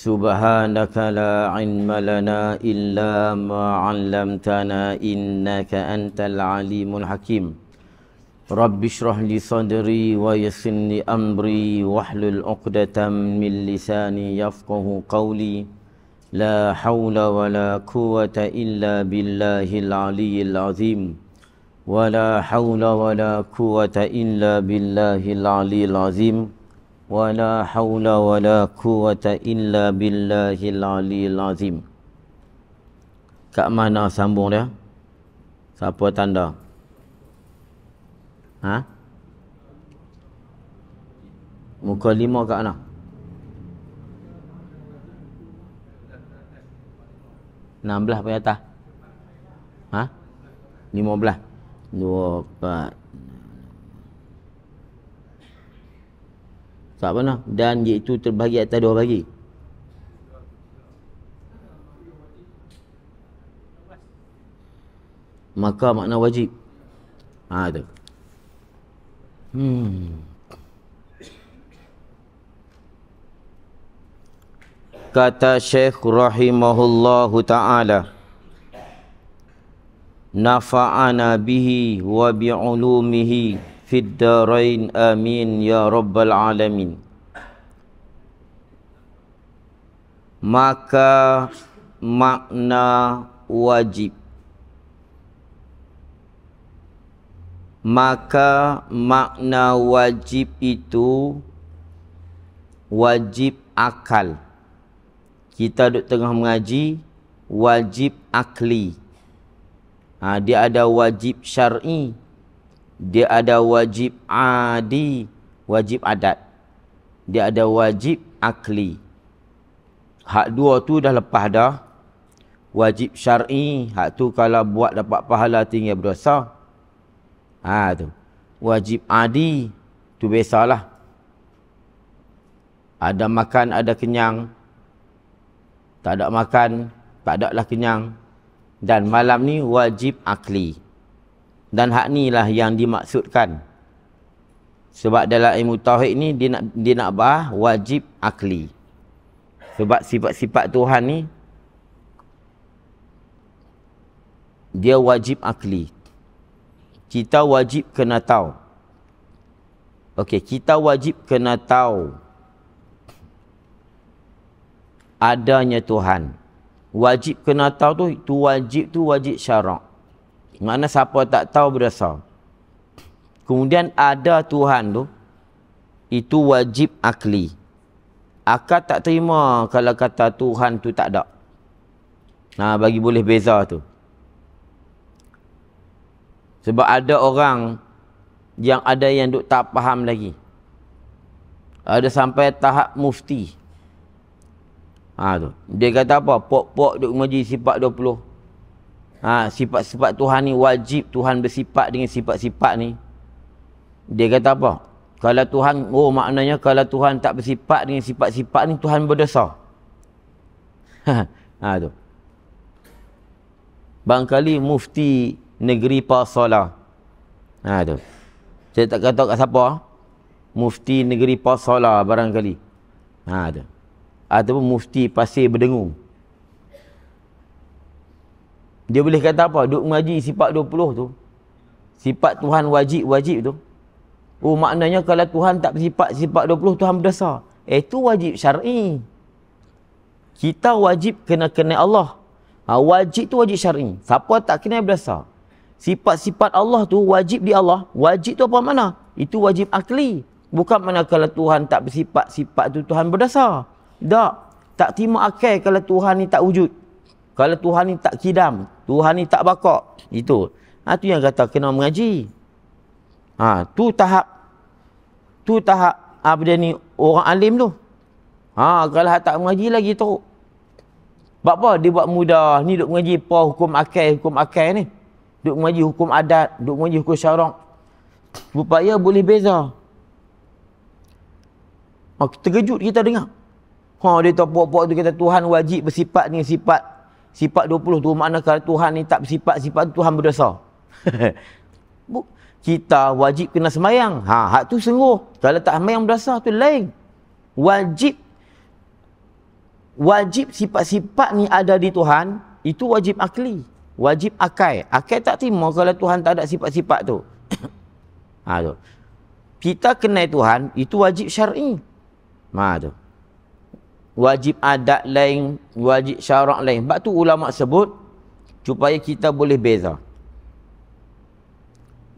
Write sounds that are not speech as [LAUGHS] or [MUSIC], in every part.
Subhanaka la ilma lana illa ma 'allamtana innaka antal alimul hakim. Rabbi shrah li sadri wa yassir li amri wahlul 'uqdatam min lisani yafqahu qawli. La hawla wa la quwwata illa billahil 'aliyyil 'azim. Wa la hawla wa la quwwata illa billahil 'aliyyil 'azim. ولا حول ولا قوة إلا بالله العلي العظيم Kat mana sambung dia? Siapa tanda? Ha? Muka lima kat mana? Enam belah pun atas? Ha? Lima belah? Dua, empat, Sebab mana? Dan iaitu terbagi atas dua bagi. Maka makna wajib. Ha tu. Hmm. Kata Syekh rahimahullahu taala nafa'ana bihi wa bi'ulumihi Fid-darain amin ya rabbal alamin Maka makna wajib Maka makna wajib itu Wajib akal Kita duduk tengah mengaji Wajib akli ha, Dia ada wajib syar'i dia ada wajib adi, wajib adat. Dia ada wajib akli. Hak dua tu dah lepas dah. Wajib syar'i, hak tu kalau buat dapat pahala tinggi berdosa. Ha tu. Wajib adi, tu biasalah. Ada makan, ada kenyang. Tak ada makan, tak ada lah kenyang. Dan malam ni wajib akli dan hak ni lah yang dimaksudkan sebab dalam ilmu tauhid ni dia nak dia nak bah wajib akli sebab sifat-sifat Tuhan ni dia wajib akli kita wajib kena tahu okey kita wajib kena tahu adanya Tuhan wajib kena tahu tu tu wajib tu wajib syarak mana siapa tak tahu berasa. Kemudian ada Tuhan tu. Itu wajib akli. Akal tak terima kalau kata Tuhan tu tak ada. Nah, ha, bagi boleh beza tu. Sebab ada orang yang ada yang duk tak faham lagi. Ada sampai tahap mufti. Ha, tu. Dia kata apa? Pok-pok duk majlis sifat 20 ha, sifat-sifat Tuhan ni wajib Tuhan bersifat dengan sifat-sifat ni dia kata apa kalau Tuhan oh maknanya kalau Tuhan tak bersifat dengan sifat-sifat ni Tuhan berdosa [LAUGHS] ha tu bangkali mufti negeri pasola ha tu saya tak kata kat siapa mufti negeri pasola barangkali ha tu ataupun mufti pasir berdengung dia boleh kata apa? Duk mengaji sifat 20 tu. Sifat Tuhan wajib-wajib tu. Oh, maknanya kalau Tuhan tak bersifat sifat 20, Tuhan berdosa. Eh, tu wajib syar'i. Kita wajib kena kena Allah. Ha, wajib tu wajib syar'i. Siapa tak kena berdosa? Sifat-sifat Allah tu wajib di Allah. Wajib tu apa mana? Itu wajib akli. Bukan mana kalau Tuhan tak bersifat sifat tu Tuhan berdosa. Tak. Tak timah akal kalau Tuhan ni tak wujud. Kalau Tuhan ni tak kidam, Tuhan ni tak bakok, itu. Ha, tu yang kata kena mengaji. Ha, tu tahap tu tahap apa ni orang alim tu. Ha, kalau tak mengaji lagi tu, Sebab apa dia buat mudah ni duk mengaji apa hukum akal hukum akal ni. Duk mengaji hukum adat, duk mengaji hukum syarak. Rupanya boleh beza. Ha, terkejut kita dengar. Ha, dia tahu puak-puak tu kata Tuhan wajib bersifat ni sifat sifat 20 tu makna kalau Tuhan ni tak bersifat sifat tu, Tuhan berdosa [LAUGHS] kita wajib kena semayang ha, hak tu sungguh kalau tak semayang berdosa tu lain wajib wajib sifat-sifat ni ada di Tuhan itu wajib akli wajib akai akai tak terima kalau Tuhan tak ada sifat-sifat tu [COUGHS] ha, tu kita kenai Tuhan itu wajib syar'i ma ha, tu wajib adat lain, wajib syarak lain. Sebab tu ulama sebut supaya kita boleh beza.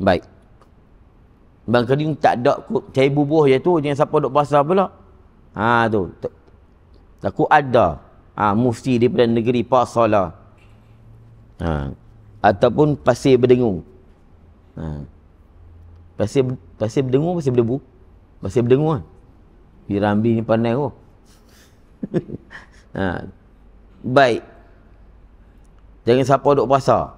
Baik. Bang Kering tak ada cai bubuh je tu jangan siapa dok puasa pula. Ha tu. Takut ada. Ha mufti daripada negeri Pasala. Ha ataupun pasir berdengung. Ha. Pasir pasir berdengung pasir berdebu. Pasir berdengung ah. Pirambi ni pandai kau. Oh. [LAUGHS] ha. Baik. Jangan siapa duk puasa.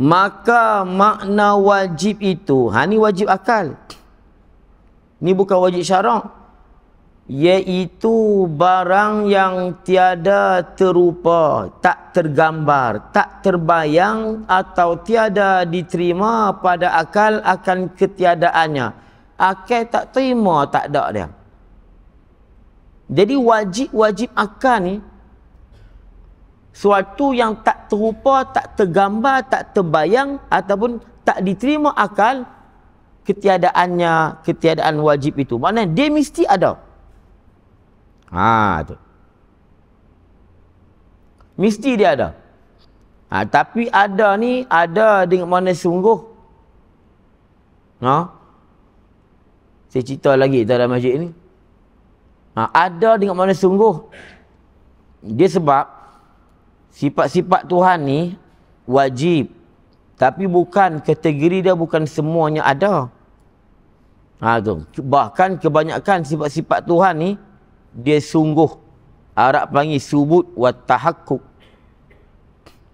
Maka makna wajib itu. Ha ni wajib akal. Ni bukan wajib syarak. Iaitu barang yang tiada terupa, tak tergambar, tak terbayang atau tiada diterima pada akal akan ketiadaannya. Akal tak terima, tak ada dia. Jadi wajib-wajib akal ni suatu yang tak terupa, tak tergambar, tak terbayang ataupun tak diterima akal ketiadaannya, ketiadaan wajib itu. Maknanya dia mesti ada. Ha tu. Mesti dia ada. Ha, tapi ada ni ada dengan mana sungguh. Ha? Saya cerita lagi dalam masjid ni. Ha, ada dengan mana sungguh. Dia sebab sifat-sifat Tuhan ni wajib. Tapi bukan kategori dia bukan semuanya ada. Ha, tu. Bahkan kebanyakan sifat-sifat Tuhan ni dia sungguh. Arab panggil subut wa tahakkuk.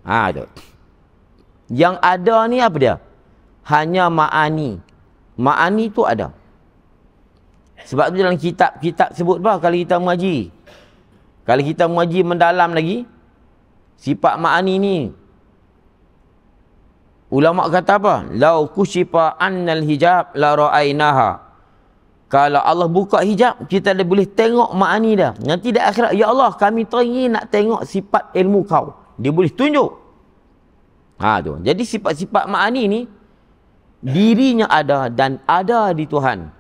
Ha, Yang ada ni apa dia? Hanya ma'ani. Ma'ani tu ada. Ada. Sebab tu dalam kitab kitab sebut bah kalau kita mengaji. Kalau kita mengaji mendalam lagi sifat ma'ani ni. Ulama kata apa? Lau kushifa annal hijab la ra'ainaha. Kalau Allah buka hijab, kita dah boleh tengok ma'ani dah. Nanti di akhirat, Ya Allah, kami teringin nak tengok sifat ilmu kau. Dia boleh tunjuk. Ha, tu. Jadi sifat-sifat ma'ani ni, dirinya ada dan ada di Tuhan.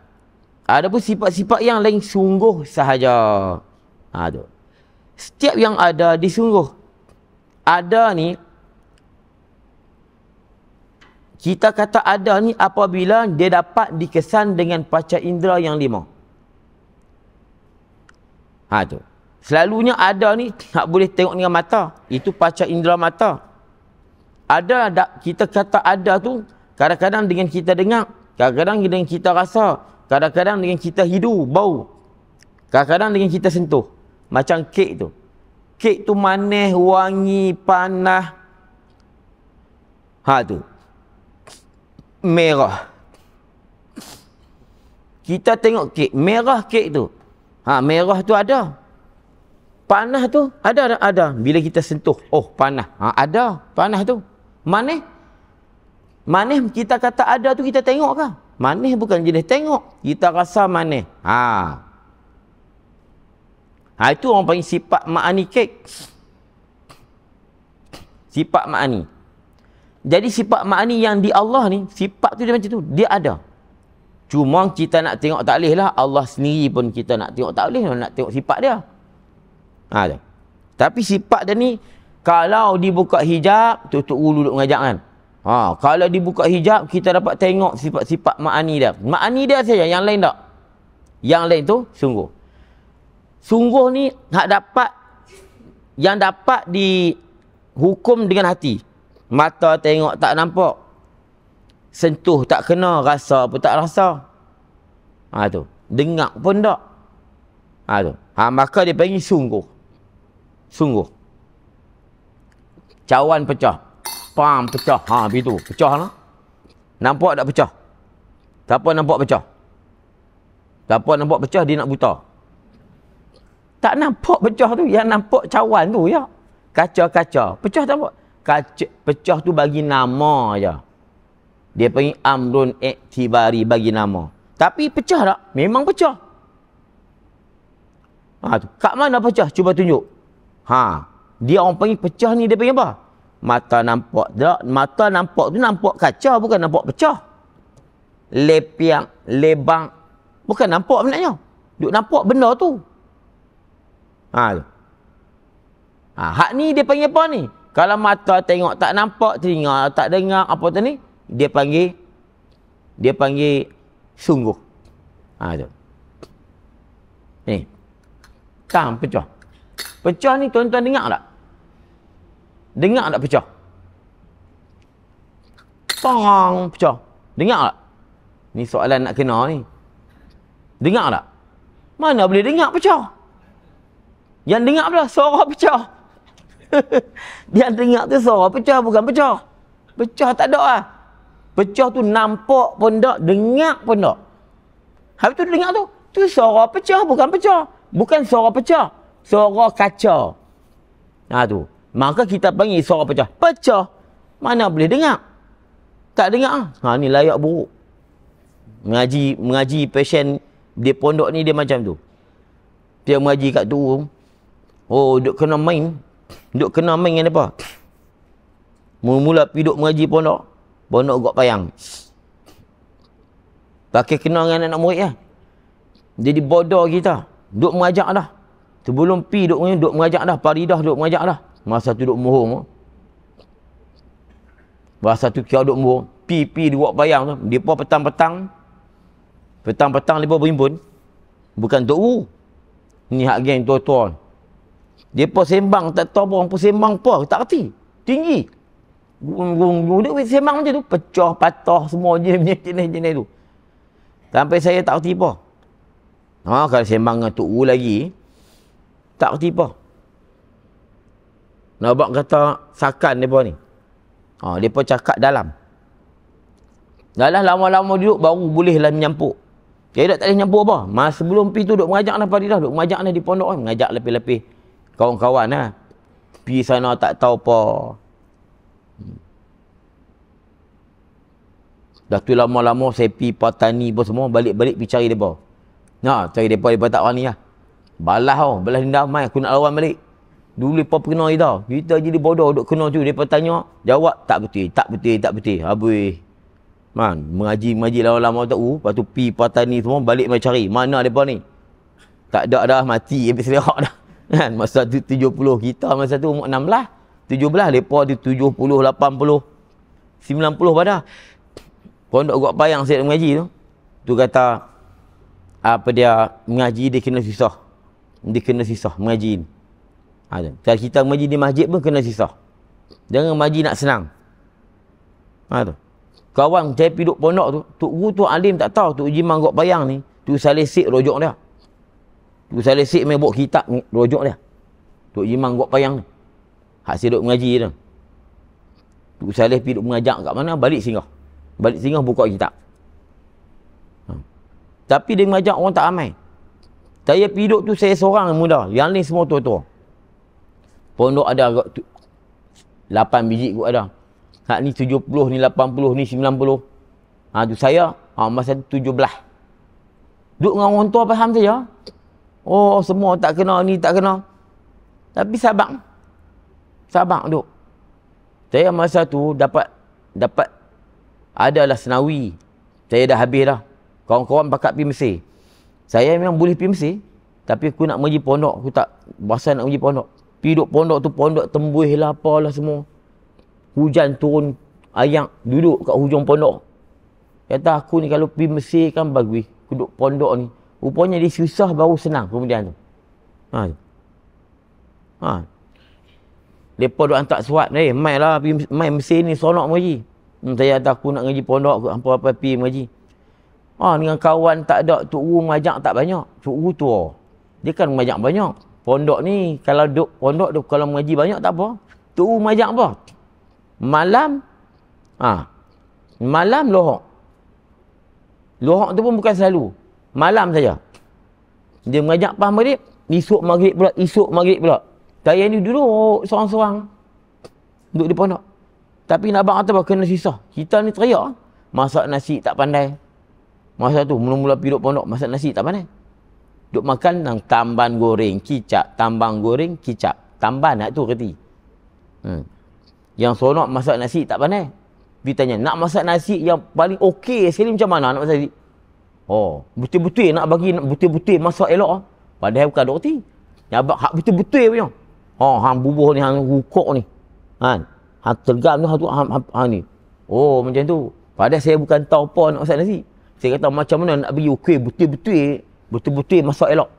Ada pun sifat-sifat yang lain sungguh sahaja. Ha, tu. Setiap yang ada disungguh. Ada ni. Kita kata ada ni apabila dia dapat dikesan dengan paca indera yang lima. Ha tu. Selalunya ada ni tak boleh tengok dengan mata. Itu paca indera mata. Ada tak kita kata ada tu kadang-kadang dengan kita dengar. Kadang-kadang dengan kita rasa. Kadang-kadang dengan kita hidu, bau. Kadang-kadang dengan kita sentuh. Macam kek tu. Kek tu manis, wangi, panah. Ha tu. Merah. Kita tengok kek. Merah kek tu. Ha, merah tu ada. Panah tu ada ada. ada. Bila kita sentuh. Oh, panah. Ha, ada panah tu. Manis. Manis kita kata ada tu kita tengok kah? Manis bukan jenis tengok. Kita rasa manis. Ha. Ha, itu orang panggil sifat ma'ani kek. Sifat ma'ani. Jadi sifat ma'ani yang di Allah ni, sifat tu dia macam tu. Dia ada. Cuma kita nak tengok tak boleh lah. Allah sendiri pun kita nak tengok tak boleh. Nak tengok sifat dia. Ha, tapi sifat dia ni, kalau dibuka hijab, tutup ulu duduk mengajak kan. Ha, kalau dibuka hijab, kita dapat tengok sifat-sifat ma'ani dia. Ma'ani dia saja, yang lain tak? Yang lain tu, sungguh. Sungguh ni, tak dapat, yang dapat dihukum dengan hati. Mata tengok tak nampak. Sentuh tak kena, rasa pun tak rasa. Ha, tu. Dengar pun tak. Ha, tu. Ha, maka dia panggil sungguh. Sungguh. Cawan pecah. Pam pecah. Ha begitu. pecahlah. lah. Nampak tak pecah? Siapa nampak pecah? Siapa nampak pecah dia nak buta. Tak nampak pecah tu. Yang nampak cawan tu ya. Kaca-kaca. Pecah tak nampak? Kaca, pecah tu bagi nama je. Ya. Dia panggil Amrun Iktibari bagi nama. Tapi pecah tak? Memang pecah. Ha, tu. Kat mana pecah? Cuba tunjuk. Ha. Dia orang panggil pecah ni dia panggil apa? mata nampak tak mata nampak tu nampak kaca bukan nampak pecah lepiak lebang bukan nampak sebenarnya duk nampak benda tu ha tu. ha hak ni dia panggil apa ni kalau mata tengok tak nampak tengok tak dengar apa tu ni dia panggil dia panggil sungguh ha tu ni tang pecah pecah ni tuan-tuan dengar tak Dengar tak pecah? Tong, pecah. Dengar tak? Ni soalan nak kena ni. Dengar tak? Mana boleh dengar pecah? Yang dengar pula suara pecah. [LAUGHS] Yang dengar tu suara pecah bukan pecah. Pecah tak ada lah. Pecah tu nampak pun tak, dengar pun tak. Habis tu dengar tu, tu suara pecah bukan pecah. Bukan suara pecah, suara kaca. Ha tu. Maka kita panggil suara pecah. Pecah. Mana boleh dengar? Tak dengar ah. Ha ni layak buruk. Mengaji mengaji pasien di pondok ni dia macam tu. Dia mengaji kat tu. Oh, duk kena main. Duk kena main yang apa? Mula-mula pi duk mengaji pondok. Pondok gak payang. Pakai kena dengan anak-anak ya. Jadi bodoh kita. Duk mengajak dah. Sebelum pi duk duk mengajak dah. Paridah duk mengajak dah. Masa tu duduk mohong. Masa tu kia duduk mohong. Pipi dia buat bayang tu. Dia pun petang-petang. Petang-petang dia pun berimpun. Bukan untuk uh. Ni hak geng tua-tua. Dia pun sembang. Tak tahu orang pun sembang apa. Tak kerti. Tinggi. Gung-gung-gung. sembang macam tu. Pecah, patah semua jenis-jenis tu. Sampai saya tak kerti apa. Ha, kalau sembang dengan Tok Wu lagi, tak kerti apa. Nak buat kata sakan mereka ni. Ha, mereka cakap dalam. Dahlah lama-lama duduk baru bolehlah menyampuk. Jadi tak boleh nyampuk apa. Mas sebelum pergi tu duduk mengajak lah Faridah. Duduk mengajak lah di pondok kan. Mengajak lebih-lebih kawan-kawan lah. Pi sana tak tahu apa. Hmm. Dah tu lama-lama saya pergi patani pun semua. Balik-balik pergi cari mereka. Nah, cari mereka, mereka tak berani lah. Balas tau. Oh. Balas dendam. Mai aku nak lawan balik. Dulu lepas kena kita. Kita jadi bodoh duk kena tu. Lepas tanya, jawab tak betul. Tak betul, tak betul. Habis. Man, mengaji-mengaji lama-lama tak uh, Lepas tu pi patah ni semua, balik mai cari. Mana mereka ni? Tak ada dah, mati. Habis selerak dah. [LAUGHS] Kan? masa tu 70, kita masa tu umur 16. 17, lepas tu 70, 80. 90 pada. Pondok gua payang saya mengaji tu. Tu kata, apa dia mengaji dia kena susah. Dia kena susah mengaji ni. Ada. Ha, Kalau kita maji di masjid pun kena sisah. Jangan maji nak senang. Ha, tu. Kawan saya pergi duduk pondok tu, Tok Guru tu Alim tak tahu, Tok Jimang Gok Bayang ni, tu salesik rojok dia. Tu salesik main buat kitab mm, rojok dia. Tok Jimang Gok Bayang ni. Hak duduk mengaji dia. Tok Saleh pergi duduk mengajak kat mana, balik singgah. Balik singgah buka kitab. Ha. Tapi dia mengajak orang tak ramai. Saya pergi duduk tu saya seorang muda, yang ni semua tua-tua. Pondok ada agak 8 biji kot ada. Hak ni 70, ni 80, ni 90. Ha tu saya, ha masa tu 17. Duduk dengan orang tua faham saja. Oh semua tak kena ni tak kena. Tapi sabar. Sabar duduk. Saya masa tu dapat dapat adalah senawi. Saya dah habis dah. Kawan-kawan pakat pergi Mesir. Saya memang boleh pergi Mesir. Tapi aku nak pergi pondok. Aku tak berasa nak pergi pondok. Pergi duduk pondok tu, pondok tembuih lah apalah semua. Hujan turun ayak duduk kat hujung pondok. Kata aku ni kalau pergi Mesir kan bagus. duduk pondok ni. Rupanya dia susah baru senang kemudian tu. Ha. Ha. Depa duk hantar surat ni, eh, mai lah pergi mai Mesir ni seronok mengaji. Hmm, saya kata aku nak ngaji pondok aku apa-apa pergi mengaji. Ha, dengan kawan tak ada, Tok Guru mengajak tak banyak. Tok Guru tua. Dia kan mengajak banyak pondok ni kalau duk pondok duk kalau mengaji banyak tak apa. Tu majak apa? Malam ah. Ha, malam lohok. Lohok tu pun bukan selalu. Malam saja. Dia mengajak pas maghrib, esok maghrib pula, esok maghrib pula. Saya ni dulu seorang-seorang. Duduk di pondok. Tapi nak abang atau apa? Kena susah. Kita ni teriak. Masak nasi tak pandai. Masa tu, mula-mula pergi duduk pondok, masak nasi tak pandai duk makan nang tamban goreng kicap tamban goreng kicap tamban nak tu reti hmm. yang seronok masak nasi tak pandai pergi tanya nak masak nasi yang paling okey sekali macam mana nak masak nasi oh betul-betul nak bagi betul-betul masak elok ah padahal bukan dok Yang nyabak hak betul-betul punya oh, hang bubuh ni hang hukuk ni kan hang tergam tu hang tu hang, hang, hang ni oh macam tu padahal saya bukan tahu apa nak masak nasi saya kata macam mana nak bagi okey betul-betul betul-betul masuk elok.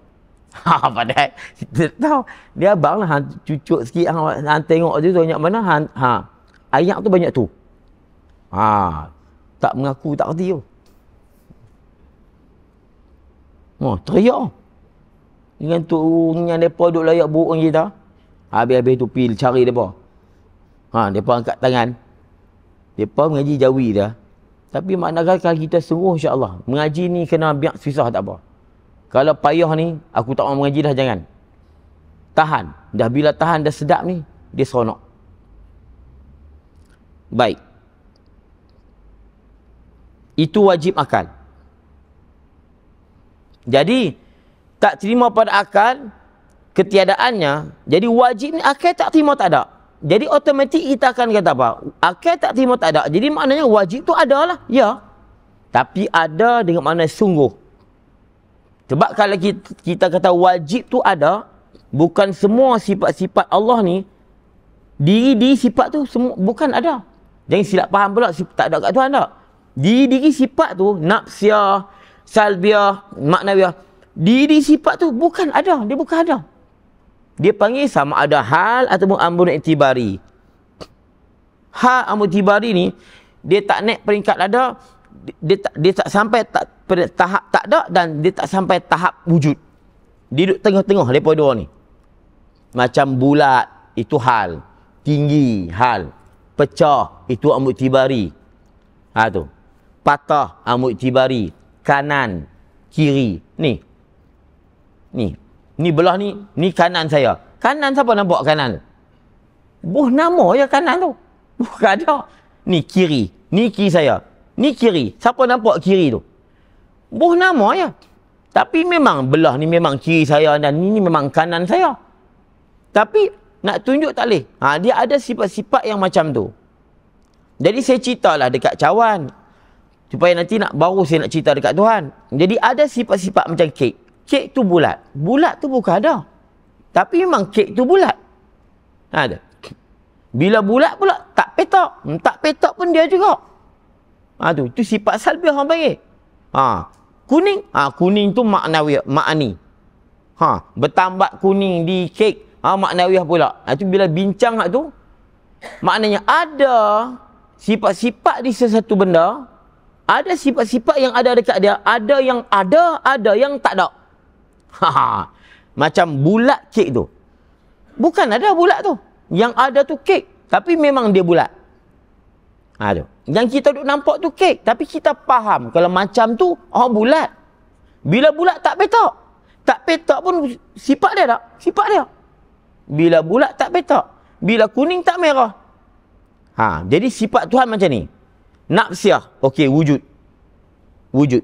Ha [LAUGHS] padahal kita tahu dia abang lah cucuk sikit hang han tengok je tu banyak mana han, ha ayak tu banyak tu. Ha tak mengaku tak reti tu. Oh, teriak. Dengan tu yang depa duk layak burung kita. Habis-habis tu pil cari depa. Ha, depa angkat tangan. Depa mengaji jawi dah. Tapi makna kalau kita sungguh insya-Allah, mengaji ni kena biar susah tak apa. Kalau payah ni, aku tak mau mengaji dah jangan. Tahan. Dah bila tahan dah sedap ni, dia seronok. Baik. Itu wajib akal. Jadi, tak terima pada akal, ketiadaannya, jadi wajib ni akal tak terima tak ada. Jadi otomatik kita akan kata apa? Akal tak terima tak ada. Jadi maknanya wajib tu adalah. Ya. Tapi ada dengan makna sungguh. Sebab kalau kita, kita kata wajib tu ada, bukan semua sifat-sifat Allah ni, diri-diri sifat tu semua, bukan ada. Jangan silap faham pula, tak ada kat Tuhan tak. Diri-diri sifat tu, nafsiyah, salbiyah, maknawiyah, diri sifat tu bukan ada, dia bukan ada. Dia panggil sama ada hal ataupun amrun intibari. Hal amrun intibari ni, dia tak naik peringkat ada, dia tak, dia tak sampai tak pada tahap tak ada dan dia tak sampai tahap wujud. Dia duduk tengah-tengah lepas dua ni. Macam bulat, itu hal. Tinggi, hal. Pecah, itu amut tibari. Ha tu. Patah, amut tibari. Kanan, kiri. Ni. Ni. Ni belah ni, ni kanan saya. Kanan siapa nak buat kanan? Buh nama ya kanan tu. Buh kada. Ni kiri. Ni kiri saya. Ni kiri. Siapa nampak kiri tu? Buh nama ya. Tapi memang belah ni memang kiri saya dan ni, ni memang kanan saya. Tapi nak tunjuk tak boleh. Ha, dia ada sifat-sifat yang macam tu. Jadi saya ceritalah dekat cawan. Supaya nanti nak baru saya nak cerita dekat Tuhan. Jadi ada sifat-sifat macam kek. Kek tu bulat. Bulat tu bukan ada. Tapi memang kek tu bulat. Ha, ada. Bila bulat pula tak petak. Hmm, tak petak pun dia juga. Ha tu, itu sifat salbiah orang panggil. Ha, kuning. Ha, kuning tu maknawi makni. Ha, bertambat kuning di kek. Ha, maknawi pula. Ha, tu bila bincang hak tu, maknanya ada sifat-sifat di sesuatu benda, ada sifat-sifat yang ada dekat dia, ada yang ada, ada yang tak ada. Ha, ha. Macam bulat kek tu. Bukan ada bulat tu. Yang ada tu kek. Tapi memang dia bulat. Ha, tu. Yang kita duk nampak tu kek. Tapi kita faham kalau macam tu, oh bulat. Bila bulat tak petak. Tak petak pun sifat dia tak? Sifat dia. Bila bulat tak petak. Bila kuning tak merah. Ha, jadi sifat Tuhan macam ni. Nafsiah. Okey, wujud. Wujud.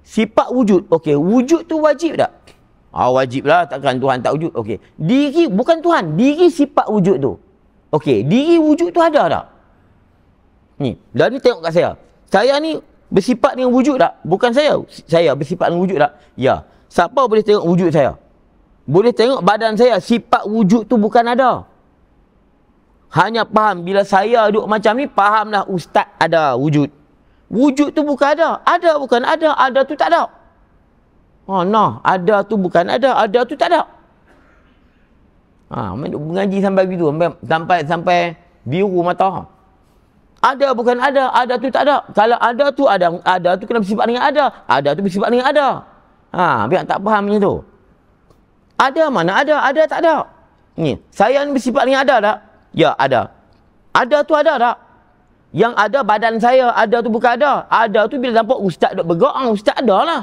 Sifat wujud. Okey, wujud tu wajib tak? Ah, oh, wajib lah. Takkan Tuhan tak wujud. Okey. Diri, bukan Tuhan. Diri sifat wujud tu. Okey, diri wujud tu ada tak? Ni. Dan ni tengok kat saya. Saya ni bersifat dengan wujud tak? Bukan saya. Saya bersifat dengan wujud tak? Ya. Siapa boleh tengok wujud saya? Boleh tengok badan saya. Sifat wujud tu bukan ada. Hanya faham. Bila saya duduk macam ni, fahamlah ustaz ada wujud. Wujud tu bukan ada. Ada bukan ada. Ada tu tak ada. Oh, nah. Ada tu bukan ada. Ada tu tak ada. Ha, main duk mengaji sampai begitu. Sampai sampai biru mata. Ha ada bukan ada, ada tu tak ada. Kalau ada tu ada, ada tu kena bersifat dengan ada. Ada tu bersifat dengan ada. Ha, biar tak faham macam tu. Ada mana ada, ada tak ada. Ni, saya ni bersifat dengan ada tak? Ya, ada. Ada tu ada tak? Yang ada badan saya, ada tu bukan ada. Ada tu bila nampak ustaz duk bergerak, ah, ustaz ada lah.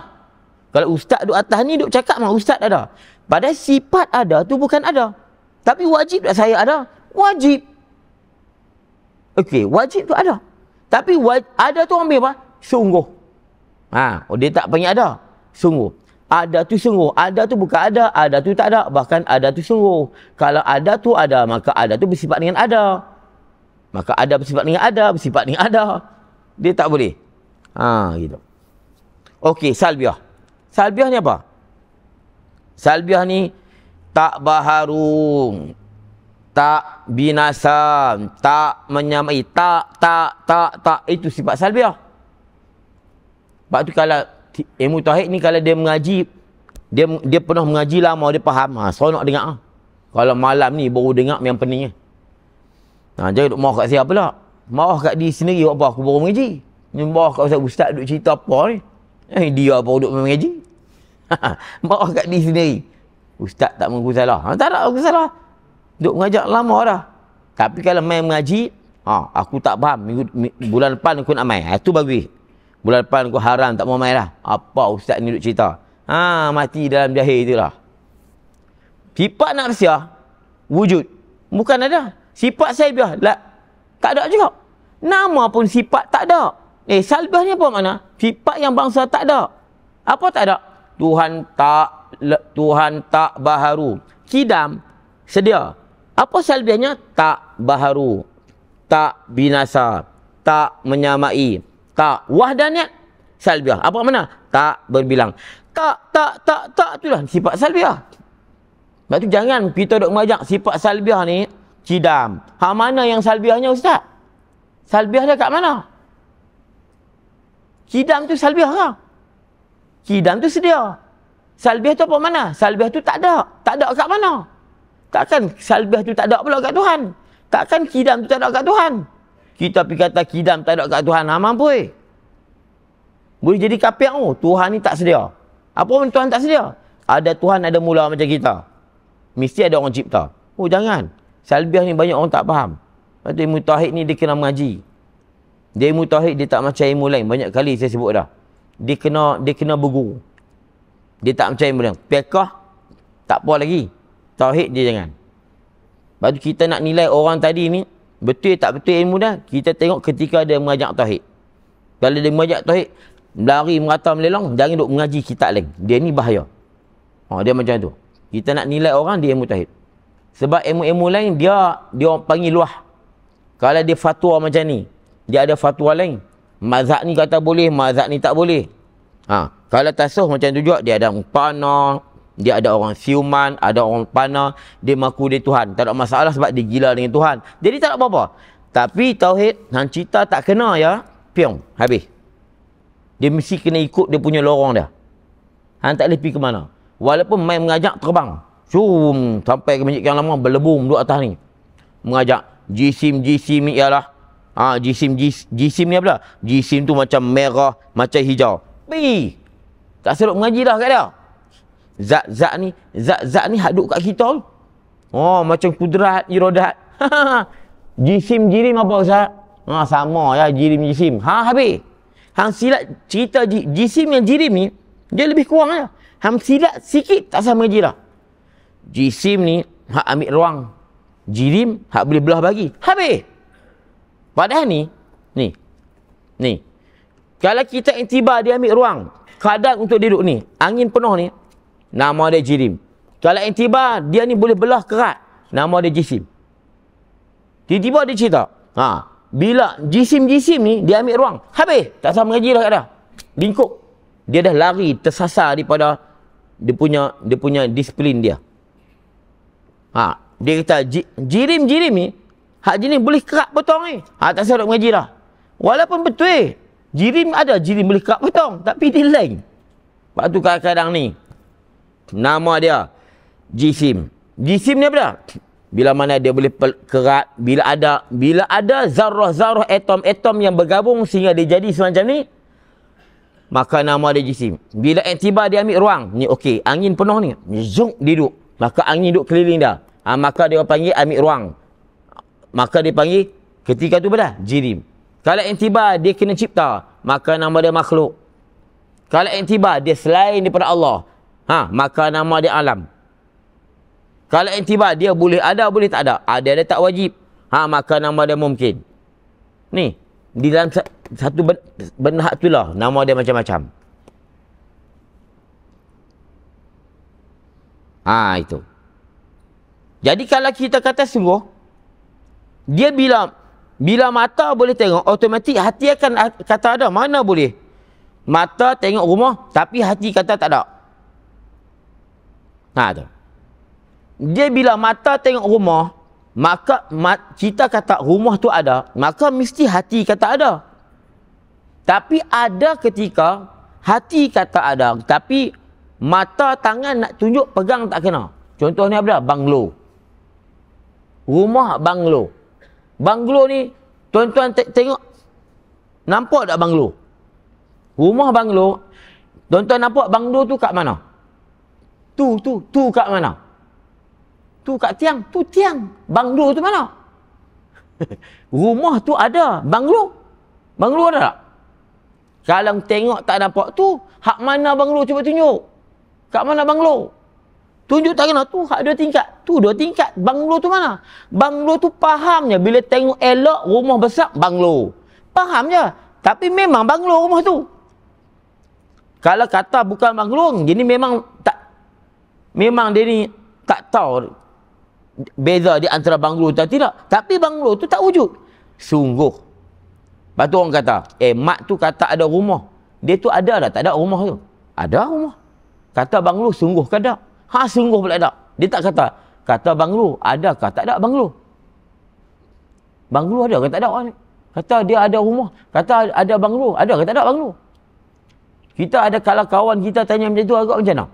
Kalau ustaz duk atas ni duk cakap mah ustaz ada. Padahal sifat ada tu bukan ada. Tapi wajib tak saya ada? Wajib. Okey, wajib tu ada. Tapi ada tu ambil apa? Sungguh. Ha, oh, dia tak panggil ada. Sungguh. Ada tu sungguh. Ada tu bukan ada. Ada tu tak ada. Bahkan ada tu sungguh. Kalau ada tu ada, maka ada tu bersifat dengan ada. Maka ada bersifat dengan ada, bersifat dengan ada. Dia tak boleh. Ha, gitu. Okey, salbiah. Salbiah ni apa? Salbiah ni tak baharu tak binasa, tak menyamai, tak, tak, tak, tak. Itu sifat salbiah. Sebab tu kalau ilmu tahid ni kalau dia mengaji, dia dia pernah mengaji lama, dia faham. Ha, seronok dengar. Ha. Kalau malam ni baru dengar yang pening. Ha, jangan duk marah kat siapa pula. Mau kat di sendiri, apa aku baru mengaji. Marah kat ustaz, ustaz duk cerita apa ni. Eh, dia baru duk mengaji. [LAUGHS] Mau kat di sendiri. Ustaz tak mengaku salah. Ha, tak ada aku salah. Duk mengajak lama dah. Tapi kalau main mengaji, ha, aku tak faham. Minggu, bulan depan aku nak main. Itu ha, bagus. Eh. Bulan depan aku haram tak mau main lah. Apa ustaz ni duk cerita? Ha, mati dalam jahil itulah. Sifat nak bersia, wujud. Bukan ada. Sifat salbiah, lah, tak ada juga. Nama pun sifat tak ada. Eh, salbiah ni apa makna? Sifat yang bangsa tak ada. Apa tak ada? Tuhan tak Tuhan tak baharu. Kidam sedia. Apa salbiahnya? Tak baharu. Tak binasa. Tak menyamai. Tak wahdaniat. Salbiah. Apa mana? Tak berbilang. Tak, tak, tak, tak. Itulah sifat salbiah. Sebab tu jangan kita duk mengajak sifat salbiah ni cidam. Ha mana yang salbiahnya ustaz? Salbiah dia kat mana? Cidam tu salbiah ke? Cidam tu sedia. Salbiah tu apa mana? Salbiah tu tak ada. Tak ada kat mana? Takkan salbih tu tak ada pula kat Tuhan. Takkan kidam tu tak ada kat Tuhan. Kita pergi kata kidam tak ada kat Tuhan. Ha, mampu eh. Boleh jadi kapiak oh. Tuhan ni tak sedia. Apa pun Tuhan tak sedia. Ada Tuhan ada mula macam kita. Mesti ada orang cipta. Oh jangan. Salbiah ni banyak orang tak faham. Lepas ilmu tauhid ni dia kena mengaji. Dia ilmu dia tak macam ilmu lain. Banyak kali saya sebut dah. Dia kena dia kena berguru. Dia tak macam ilmu lain. Pekah tak apa lagi. Tauhid dia jangan. Lepas tu kita nak nilai orang tadi ni, betul tak betul ilmu dah, kita tengok ketika dia mengajak Tauhid. Kalau dia mengajak Tauhid, lari merata melelong, jangan duduk mengaji kita lain. Dia ni bahaya. Ha, dia macam tu. Kita nak nilai orang, dia ilmu Tauhid. Sebab ilmu-ilmu lain, dia dia orang panggil luah. Kalau dia fatwa macam ni, dia ada fatwa lain. Mazhab ni kata boleh, mazhab ni tak boleh. Ha, kalau tasuh macam tu juga, dia ada panah, dia ada orang siuman, ada orang panah, dia maku dia Tuhan. Tak ada masalah sebab dia gila dengan Tuhan. Jadi tak ada apa-apa. Tapi tauhid, hang cita tak kena ya, piong, habis. Dia mesti kena ikut dia punya lorong dia. Han tak boleh pergi ke mana. Walaupun main mengajak terbang. Cium, sampai ke masjid yang lama, berlebum duduk atas ni. Mengajak, jisim, jisim ni ialah. Ha, jisim, jis, jisim ni apa lah? Jisim tu macam merah, macam hijau. Pergi. Tak serut mengaji dah kat dia zat-zat ni, zat-zat ni haduk duk kat kita tu. Oh, macam kudrat, irodat. [LAUGHS] jisim jirim apa Ustaz? Ha, ah, sama ya jirim jisim. Ha habis. Hang silat cerita jisim yang jirim ni dia lebih kurang aja. Hang silat sikit tak sama je lah. Jisim ni hak ambil ruang. Jirim hak boleh belah bagi. Habis. Padahal ni ni. Ni. Kalau kita intibar dia ambil ruang, kadang untuk duduk ni, angin penuh ni, Nama dia jirim. Kalau tiba dia ni boleh belah kerat. Nama dia jisim. Tiba-tiba dia cerita. Ha, bila jisim-jisim ni, dia ambil ruang. Habis. Tak sama mengaji lah kat dia. Lingkup. Dia dah lari, tersasar daripada dia punya dia punya disiplin dia. Ha, dia kata jirim-jirim ni, hak jenis boleh kerat potong ni. Ha, tak sama mengaji lah. Walaupun betul eh, Jirim ada jirim boleh kerap potong. Tapi dia lain. Lepas tu kadang-kadang ni. Nama dia jisim. Jisim ni apa dah? Bila mana dia boleh kerat, bila ada bila ada zarah-zarah atom-atom yang bergabung sehingga dia jadi semacam ni, maka nama dia jisim. Bila aktibar dia ambil ruang, ni okey, angin penuh ni, zuk dia duduk. Maka angin duduk keliling dah. Ha, maka dia panggil ambil ruang. Maka dia panggil ketika tu berdah, jirim. Kalau aktibar dia kena cipta, maka nama dia makhluk. Kalau aktibar dia selain daripada Allah, Ha, maka nama dia alam. Kalau intibar dia boleh ada boleh tak ada. Ada ah, ada tak wajib. Ha, maka nama dia mungkin. Ni, di dalam satu benda itulah nama dia macam-macam. Ha, itu. Jadi kalau kita kata semua, dia bila bila mata boleh tengok, otomatik hati akan kata ada. Mana boleh? Mata tengok rumah, tapi hati kata tak ada. Ha ada. Dia bila mata tengok rumah, maka mat, kita kata rumah tu ada, maka mesti hati kata ada. Tapi ada ketika hati kata ada, tapi mata tangan nak tunjuk pegang tak kena. Contohnya apa Banglo. Rumah banglo. Banglo ni, tuan-tuan te- tengok, nampak tak banglo? Rumah banglo, tuan-tuan nampak banglo tu kat mana? Mana? Tu, tu, tu kat mana? Tu kat tiang, tu tiang. Banglo tu mana? [LAUGHS] Rumah tu ada, banglo. Banglo ada tak? Kalau tengok tak nampak tu, hak mana banglo cuba tunjuk. Kat mana banglo? Tunjuk tak kena tu, hak dua tingkat. Tu dua tingkat, banglo tu mana? Banglo tu fahamnya bila tengok elok rumah besar, banglo. Faham je. Tapi memang banglo rumah tu. Kalau kata bukan banglo, jadi memang tak memang dia ni tak tahu beza di antara banglo atau tidak. Tapi banglo tu tak wujud. Sungguh. Lepas tu orang kata, eh mak tu kata ada rumah. Dia tu ada dah, tak ada rumah tu. Ada rumah. Kata banglo sungguh ke tak? Ha sungguh pula tak. Dia tak kata, kata banglo ada. adakah tak ada banglo? Banglo ada ke tak ada orang ni? Kata dia ada rumah. Kata ada banglo. Ada ke tak ada banglo? Kita ada kalau kawan kita tanya macam tu agak macam mana?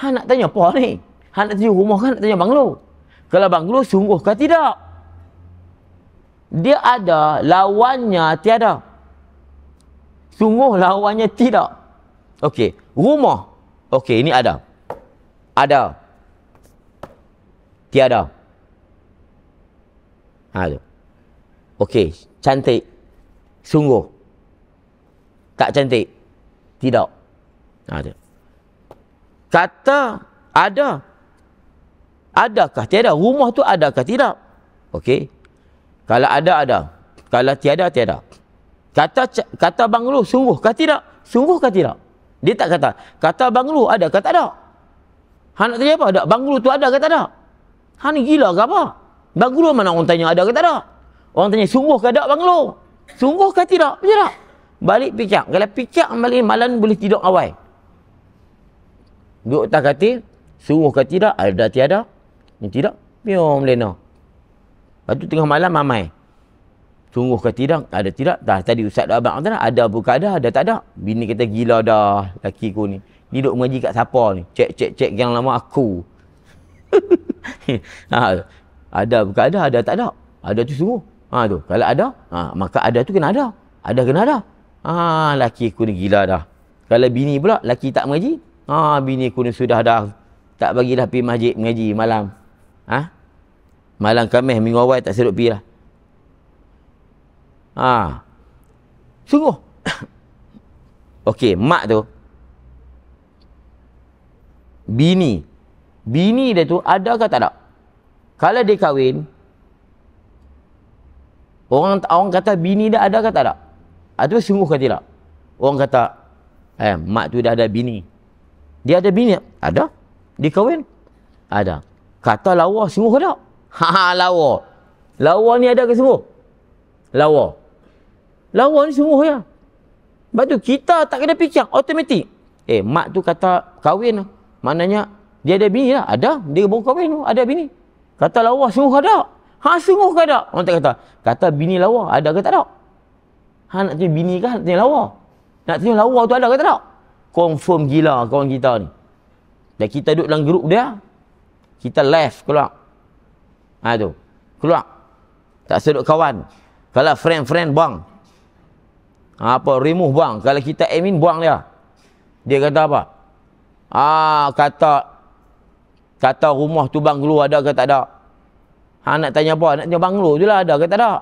Ha nak tanya apa ni? Ha nak tanya rumah kan nak tanya banglo. Kalau banglo sungguh ke tidak? Dia ada lawannya tiada. Sungguh lawannya tidak. Okey, rumah. Okey, ini ada. Ada. Tiada. Ada. Ha, Okey, cantik. Sungguh. Tak cantik. Tidak. Ada. Ha, nah, Kata ada. Adakah tiada? Rumah tu adakah tidak? Okey. Kalau ada, ada. Kalau tiada, tiada. Kata kata banglo sungguh kah tidak? Sungguh kah tidak? Dia tak kata. Kata banglo ada kah tak ada? Hang nak tanya apa? Ada banglo tu ada kah tak ada? Hang ni gila ke apa? Banglo mana orang tanya ada kah tak ada? Orang tanya sungguh kah ada banglo? Sungguh kah tidak? Macam tak? Balik picak. Kalau picak balik malam boleh tidur awal. Duduk atas katil, suruh ke tidak, ada ah, tiada. Ini tidak, biar melena. Lepas tu tengah malam, mamai. Sungguh ke tidak, ada tidak. Dah, tadi Ustaz dah abang tanya, ada buka ada, ada tak ada. Bini kata gila dah, laki ku ni. Ni duduk mengaji kat siapa ni. Cek, cek, cek yang lama aku. [LAUGHS] ha, ada buka ada, ada tak ada. Ada tu sungguh. Ha, tu. Kalau ada, ha, maka ada tu kena ada. Ada kena ada. Ha, laki aku ni gila dah. Kalau bini pula, laki tak mengaji, Ha bini aku ni sudah dah tak bagilah pergi masjid mengaji malam. Ha? Malam Khamis minggu awal tak sedut pergi lah. Ha. Sungguh. [COUGHS] Okey, mak tu bini bini dia tu ada ke tak ada? Kalau dia kahwin orang orang kata bini dia ada ke tak ada? Atau sungguh ke tidak? Orang kata eh mak tu dah ada bini. Dia ada bini? Ada. Dia kahwin? Ada. Kata lawa semua ke tak? [LAUGHS] Ha, ha lawa. Lawa ni ada ke semua? Lawa. Lawa ni sungguh ya. Sebab tu kita tak kena fikir automatik. Eh mak tu kata kahwin. Maknanya dia ada bini lah. Ada. Dia baru kahwin tu. Ada bini. Kata lawa semua ke tak? Ha semua ke tak? Orang tak kata. Kata bini lawa ada ke tak tak? Ha nak tanya bini kah? Nak tanya lawa. Nak tanya lawa tu ada ke tak tak? confirm gila kawan kita ni. Dan kita duduk dalam grup dia, kita left keluar. Ha tu. Keluar. Tak seduk kawan. Kalau friend-friend buang. Ha, apa remove buang. Kalau kita admin buang dia. Dia kata apa? Ah ha, kata kata rumah tu banglo ada ke tak ada? Ha nak tanya apa? Nak tanya banglo tu lah ada ke tak ada?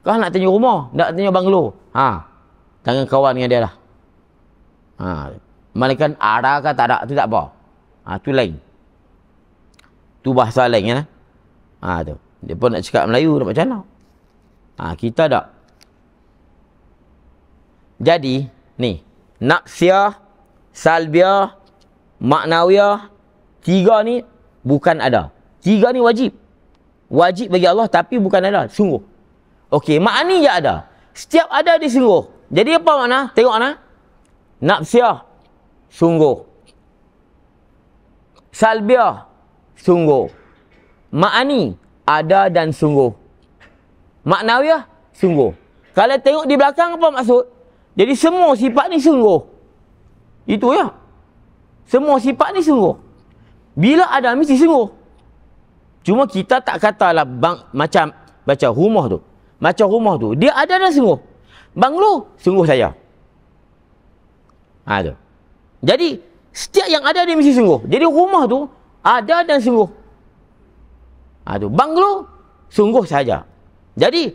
Kau nak tanya rumah, nak tanya banglo. Ha. Tangan kawan dengan dia lah. Ha. Malaikat ada ke tak ada tu tak apa. Ha, tu lain. Tu bahasa lain ya. Ha, tu. Dia nak cakap Melayu nak macam mana? Ha, kita tak. Jadi, ni. Naksiyah, salbiyah, maknawiyah. Tiga ni bukan ada. Tiga ni wajib. Wajib bagi Allah tapi bukan ada. Sungguh. Okey, makna ni je ada. Setiap ada di sungguh. Jadi apa makna? Tengok anak. Nafsiah Sungguh Salbiah Sungguh Ma'ani Ada dan sungguh Maknawiah Sungguh Kalau tengok di belakang apa maksud Jadi semua sifat ni sungguh Itu ya Semua sifat ni sungguh Bila ada mesti sungguh Cuma kita tak katalah bang, macam baca rumah tu. Macam rumah tu. Dia ada dan sungguh. Banglo, sungguh saya. Ha, tu. Jadi, setiap yang ada, dia mesti sungguh. Jadi, rumah tu ada dan sungguh. Ha, tu. Banglo, sungguh saja. Jadi,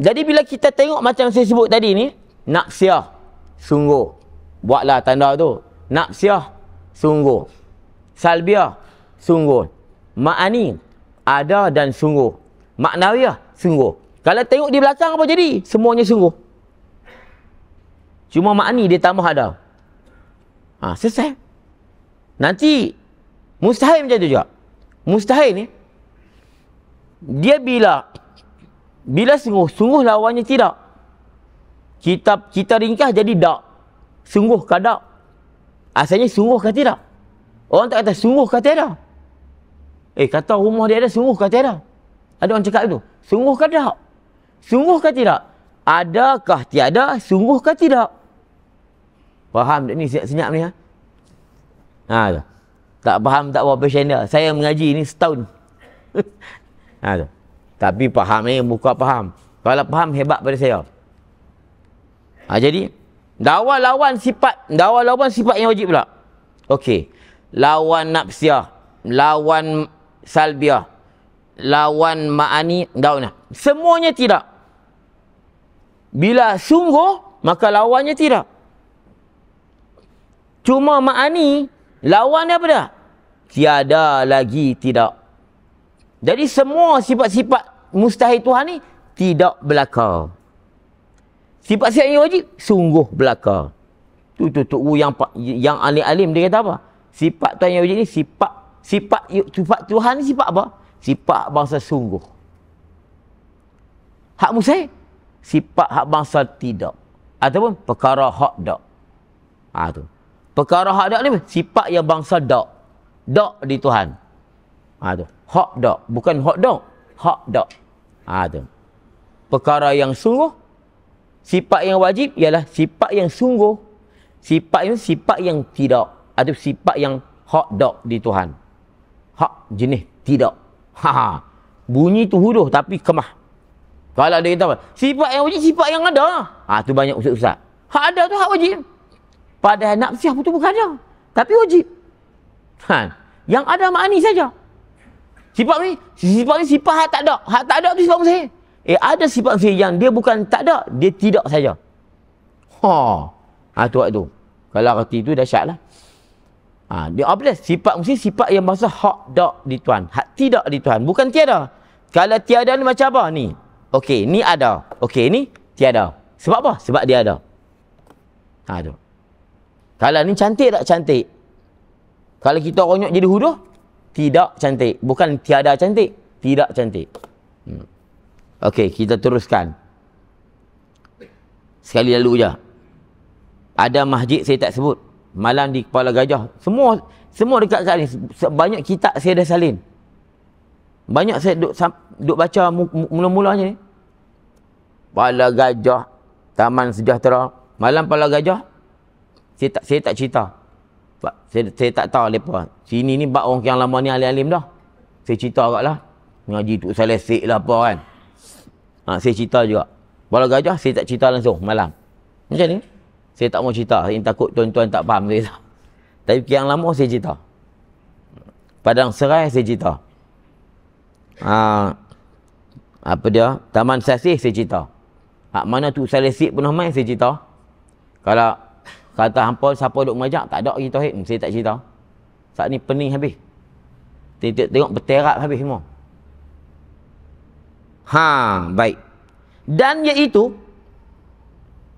jadi bila kita tengok macam saya sebut tadi ni, nafsiah, sungguh. Buatlah tanda tu. Nak Nafsiah, sungguh. Salbiah, sungguh. Ma'ani, ada dan sungguh. Maknawiah, sungguh. Kalau tengok di belakang apa jadi? Semuanya sungguh. Cuma makni dia tambah ada. Ha, selesai. Nanti mustahil macam tu juga. Mustahil ni dia bila bila sungguh sungguh lawannya tidak. Kita kita ringkas jadi dak. Sungguh ke dak? Asalnya sungguh ke tidak? Orang tak kata sungguh ke tidak. Eh kata rumah dia ada sungguh ke tidak? Ada orang cakap itu. Sungguh ke tidak? Sungguh ke tidak? Adakah tiada sungguh ke tidak? Faham tak ni senyap-senyap ni ha? Ha tu. Tak faham tak apa channel. Saya mengaji ni setahun. [LAUGHS] ha tu. Tapi faham ni eh? buka faham. Kalau faham hebat pada saya. Ha jadi lawan lawan sifat lawan lawan sifat yang wajib pula. Okey. Lawan nafsiah, lawan salbiah, lawan ma'ani gauna. Lah. Semuanya tidak. Bila sungguh maka lawannya tidak. Cuma Maani lawan dia apa dah? Tiada lagi tidak. Jadi semua sifat-sifat mustahil Tuhan ni tidak berlaku. Sifat-sifat yang wajib sungguh berlaku. Tu tu tu yang yang alim-alim dia kata apa? Sifat Tuhan yang wajib ni sifat sifat sifat Tuhan ni sifat apa? Sifat bangsa sungguh. Hak musai sifat hak bangsa tidak ataupun perkara hak dak. Ah ha, tu. Perkara hak dak ni sifat yang bangsa dak. Dak di Tuhan. Ha tu. Hak dak, bukan hak dak. Hak dak. Ha tu. Perkara yang sungguh sifat yang wajib ialah sifat yang sungguh. Sifat ini sifat yang tidak. Ada sifat yang hak dak di Tuhan. Hak jenis tidak. Ha. ha. Bunyi tu huduh tapi kemah. Kalau ada kata apa? Sifat yang wajib, sifat yang ada. Ha, tu banyak usut-usat. Hak ada tu hak wajib. Pada nafsiah itu bukan ada. Tapi wajib. Ha. Yang ada makni saja. Sifat ni, sifat ni sifat hak tak ada. Hak tak ada tu sifat musahir. Eh ada sifat musahir yang dia bukan tak ada, dia tidak saja. Ha. Ha tu waktu. Kalau reti tu dah syaklah. Ha, dia apa Sifat mesti sifat yang bahasa hak tak di tuan. Hak tidak di tuan. Bukan tiada. Kalau tiada ni macam apa ni? Okey, ni ada. Okey, ni tiada. Sebab apa? Sebab dia ada. Ha, tu. Kalau ni cantik tak cantik? Kalau kita runyuk jadi huduh, tidak cantik. Bukan tiada cantik. Tidak cantik. Hmm. Okey, kita teruskan. Sekali lalu je. Ada masjid saya tak sebut. Malam di Kepala Gajah. Semua semua dekat kat ni. Banyak kitab saya dah salin. Banyak saya duk, duk baca mula-mula ni. Kepala Gajah. Taman Sejahtera. Malam Kepala Gajah saya tak saya tak cerita. Sebab saya, saya tak tahu lepa. Sini ni bak orang yang lama ni alim alim dah. Saya cerita agaklah. Mengaji tu saya lesik lah apa kan. Ha, saya cerita juga. Walau gajah saya tak cerita langsung malam. Macam ni. Saya tak mau cerita. Saya takut tuan-tuan tak faham saya tak. [LAUGHS] Tapi yang lama saya cerita. Padang Serai saya cerita. Ha, apa dia? Taman Sasih saya cerita. Hak mana tu saya lesik pun main saya cerita. Kalau Kata hampa siapa duk mengajak, tak ada lagi tauhid. Saya tak cerita. Saat ni pening habis. Tengok, tengok berterap habis semua. Ha, baik. Dan iaitu,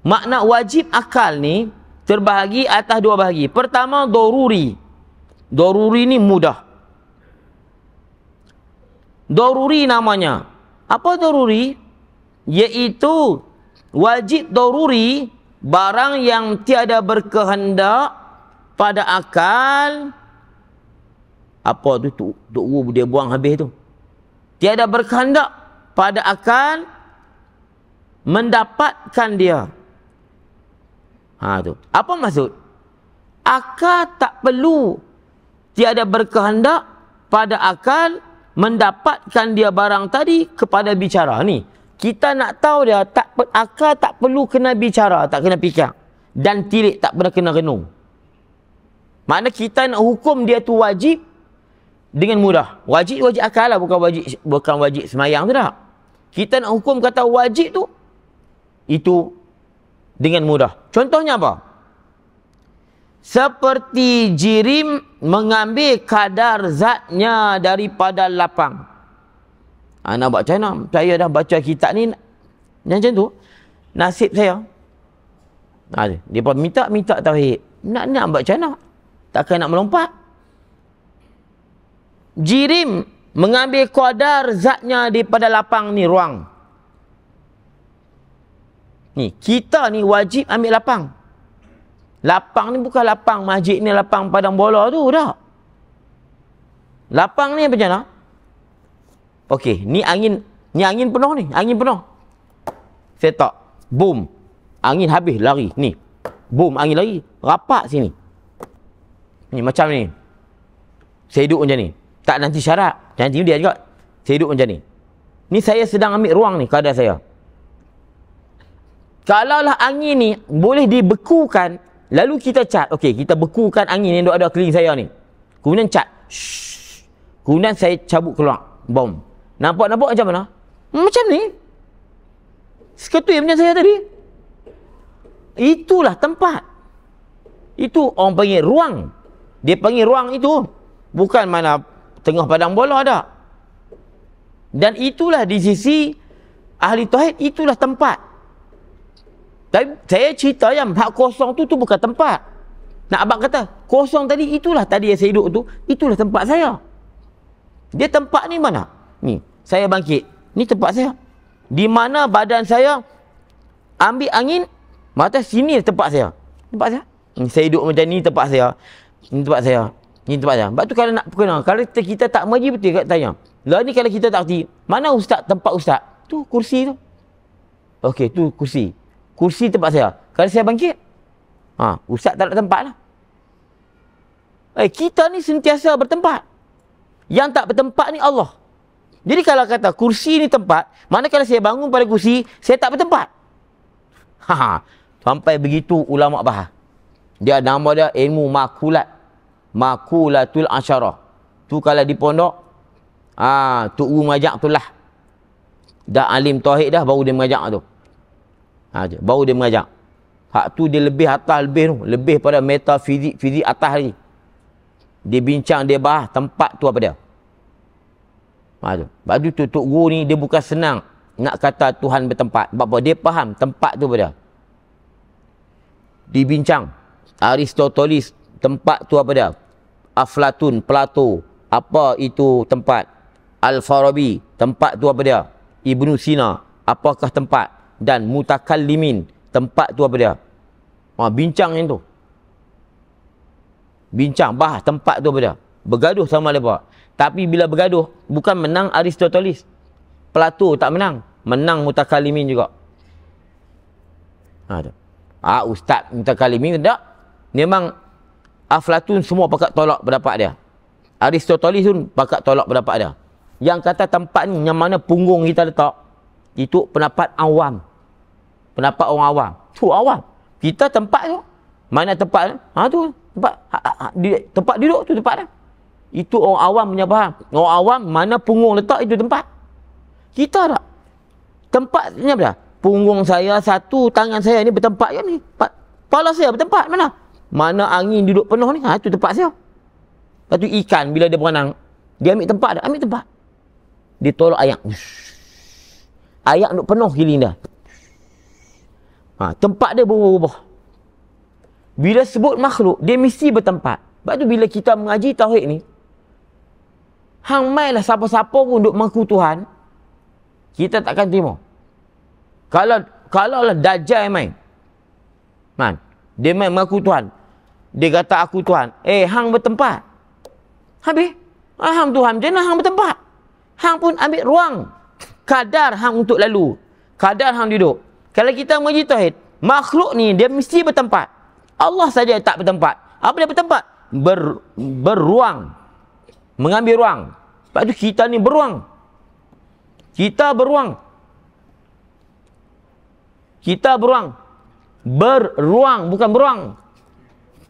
makna wajib akal ni terbahagi atas dua bahagi. Pertama, doruri. Doruri ni mudah. Doruri namanya. Apa doruri? Iaitu, wajib doruri barang yang tiada berkehendak pada akal apa tu tu, tu, tu dia buang habis tu tiada berkehendak pada akal mendapatkan dia ha tu apa maksud akal tak perlu tiada berkehendak pada akal mendapatkan dia barang tadi kepada bicara ni kita nak tahu dia tak akal tak perlu kena bicara tak kena fikir dan tilik tak pernah kena renung makna kita nak hukum dia tu wajib dengan mudah wajib wajib akal lah bukan wajib bukan wajib semayang tu dah kita nak hukum kata wajib tu itu dengan mudah contohnya apa seperti jirim mengambil kadar zatnya daripada lapang. Ah, nak buat macam mana? Saya dah baca kitab ni. Macam tu. Nasib saya. Ha, dia pun minta, minta tauhid. Nak nak buat macam mana? Takkan nak melompat? Jirim mengambil kodar zatnya daripada lapang ni ruang. Ni, kita ni wajib ambil lapang. Lapang ni bukan lapang masjid ni lapang padang bola tu dah. Lapang ni apa macam mana? Okey, ni angin ni angin penuh ni, angin penuh. Saya Boom. Angin habis lari ni. Boom, angin lari. Rapat sini. Ni macam ni. Saya hidup macam ni. Tak nanti syarat. Nanti dia juga. Saya hidup macam ni. Ni saya sedang ambil ruang ni keadaan saya. Kalaulah angin ni boleh dibekukan lalu kita cat. Okey, kita bekukan angin yang ada keliling saya ni. Kemudian cat. Shhh. Kemudian saya cabut keluar. Bom. Nampak-nampak macam mana? Hmm, macam ni. Seketul yang saya tadi. Itulah tempat. Itu orang panggil ruang. Dia panggil ruang itu. Bukan mana tengah padang bola ada. Dan itulah di sisi ahli tauhid itulah tempat. Tapi saya cerita yang hak kosong tu tu bukan tempat. Nak abang kata, kosong tadi itulah tadi yang saya duduk tu, itulah tempat saya. Dia tempat ni mana? Ni, saya bangkit. Ni tempat saya. Di mana badan saya ambil angin, mata sini tempat saya. Tempat saya. Ni, saya duduk macam ni tempat saya. Ni tempat saya. Ni tempat saya. Sebab tu kalau nak perkenal, kalau kita tak maji betul kat tanya. Lah ni kalau kita tak kerti, mana ustaz tempat ustaz? Tu kursi tu. Okey, tu kursi. Kursi tempat saya. Kalau saya bangkit, ha, ustaz tak ada tempat lah. Eh, kita ni sentiasa bertempat. Yang tak bertempat ni Allah. Jadi kalau kata kursi ni tempat, mana kalau saya bangun pada kursi, saya tak bertempat. Ha, ha. Sampai begitu ulama bahas. Dia nama dia ilmu makulat. Makulatul asyarah. Tu kalau di pondok, ah ha, tu guru mengajak tu lah. Dah alim tauhid dah baru dia mengajak tu. Ha, baru dia mengajak. Hak tu dia lebih atas lebih tu, lebih pada metafizik fizik atas lagi. Dia bincang dia bahas tempat tu apa dia. Ha, tu. Sebab tu, Tok Guru ni dia bukan senang nak kata Tuhan bertempat. Sebab apa? Dia faham tempat tu pada. Dibincang. Aristotelis tempat tu apa dia? Aflatun, Plato. Apa itu tempat? Al-Farabi, tempat tu apa dia? Ibn Sina, apakah tempat? Dan Mutakallimin, tempat tu apa dia? Ha, bincang yang tu. Bincang, bahas tempat tu apa dia? Bergaduh sama lepak. Tapi bila bergaduh, bukan menang Aristoteles. Plato tak menang. Menang Mutakalimin juga. Ha, ah, ha, Ustaz Mutakalimin tak. Memang Aflatun semua pakat tolak pendapat dia. Aristoteles pun pakat tolak pendapat dia. Yang kata tempat ni yang mana punggung kita letak. Itu pendapat awam. Pendapat orang awam. Tu awam. Kita tempat tu. Mana tempat? Ha tu tempat. Ha, ha, ha, di, tempat duduk tu tempat dia. Itu orang awam punya faham. Orang awam mana punggung letak itu tempat. Kita tak. Tempatnya apa? Punggung saya satu, tangan saya ni bertempat je ni. Kepala saya bertempat mana? Mana angin duduk penuh ni? Ha, itu tempat saya. Lepas tu ikan bila dia berenang. Dia ambil tempat dah. Ambil tempat. Dia tolak ayak. Ayak duduk penuh giling dia. Ha, tempat dia berubah-ubah. Bila sebut makhluk, dia mesti bertempat. Sebab tu bila kita mengaji tauhid ni, Hang mai lah siapa-siapa pun duk mengaku Tuhan. Kita takkan terima. Kalau kalau lah dajal mai. Man, dia mai mengaku Tuhan. Dia kata aku Tuhan. Eh, hang bertempat. Habis? Alhamdulillah Tuhan, jangan hang bertempat. Hang pun ambil ruang. Kadar hang untuk lalu. Kadar hang duduk. Kalau kita mengaji tauhid, makhluk ni dia mesti bertempat. Allah saja tak bertempat. Apa dia bertempat? Ber, berruang mengambil ruang. Lepas tu kita ni beruang. Kita beruang. Kita beruang. Beruang, bukan beruang.